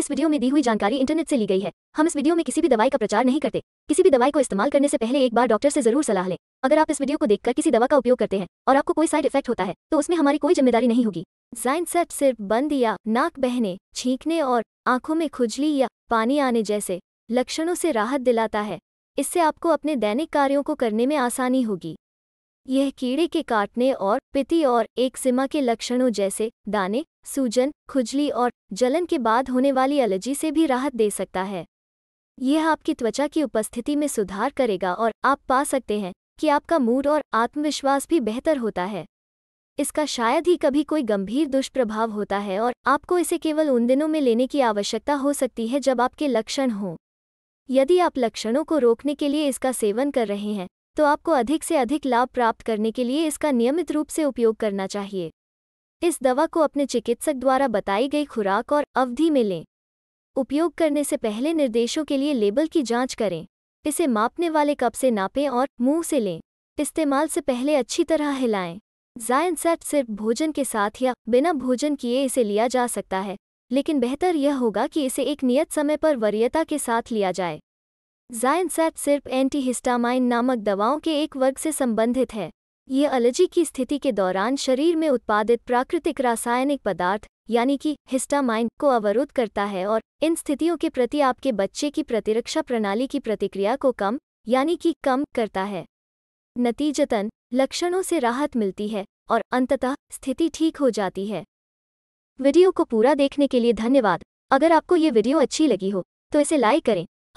इस वीडियो में दी हुई जानकारी इंटरनेट से ली गई है हम इस वीडियो में किसी भी दवाई का प्रचार नहीं करते किसी भी दवाई को इस्तेमाल करने से पहले एक बार डॉक्टर से जरूर सलाह लें अगर आप इस वीडियो को देखकर किसी दवा का उपयोग करते हैं और आपको कोई साइड इफेक्ट होता है तो उसमें हमारी कोई जिम्मेदारी नहीं होगी जाइन सेट सिर्फ बंद या नाक बहने छींकने और आंखों में खुजली या पानी आने जैसे लक्षणों से राहत दिलाता है इससे आपको अपने दैनिक कार्यों को करने में आसानी होगी यह कीड़े के काटने और पिति और एक्सिमा के लक्षणों जैसे दाने सूजन खुजली और जलन के बाद होने वाली एलर्जी से भी राहत दे सकता है यह आपकी त्वचा की उपस्थिति में सुधार करेगा और आप पा सकते हैं कि आपका मूड और आत्मविश्वास भी बेहतर होता है इसका शायद ही कभी कोई गंभीर दुष्प्रभाव होता है और आपको इसे केवल उन दिनों में लेने की आवश्यकता हो सकती है जब आपके लक्षण हों यदि आप लक्षणों को रोकने के लिए इसका सेवन कर रहे हैं तो आपको अधिक से अधिक लाभ प्राप्त करने के लिए इसका नियमित रूप से उपयोग करना चाहिए इस दवा को अपने चिकित्सक द्वारा बताई गई खुराक और अवधि में लें उपयोग करने से पहले निर्देशों के लिए लेबल की जांच करें इसे मापने वाले कप से नापें और मुंह से लें इस्तेमाल से पहले अच्छी तरह हिलाएं सेट सिर्फ भोजन के साथ या बिना भोजन किए इसे लिया जा सकता है लेकिन बेहतर यह होगा कि इसे एक नियत समय पर वरीयता के साथ लिया जाए जायंसैट सिर्फ एंटीहिस्टामाइन नामक दवाओं के एक वर्ग से संबंधित है ये एलर्जी की स्थिति के दौरान शरीर में उत्पादित प्राकृतिक रासायनिक पदार्थ यानी कि हिस्टामाइन को अवरुद्ध करता है और इन स्थितियों के प्रति आपके बच्चे की प्रतिरक्षा प्रणाली की प्रतिक्रिया को कम यानी कि कम करता है नतीजतन लक्षणों से राहत मिलती है और अंततः स्थिति ठीक हो जाती है वीडियो को पूरा देखने के लिए धन्यवाद अगर आपको ये वीडियो अच्छी लगी हो तो इसे लाइक करें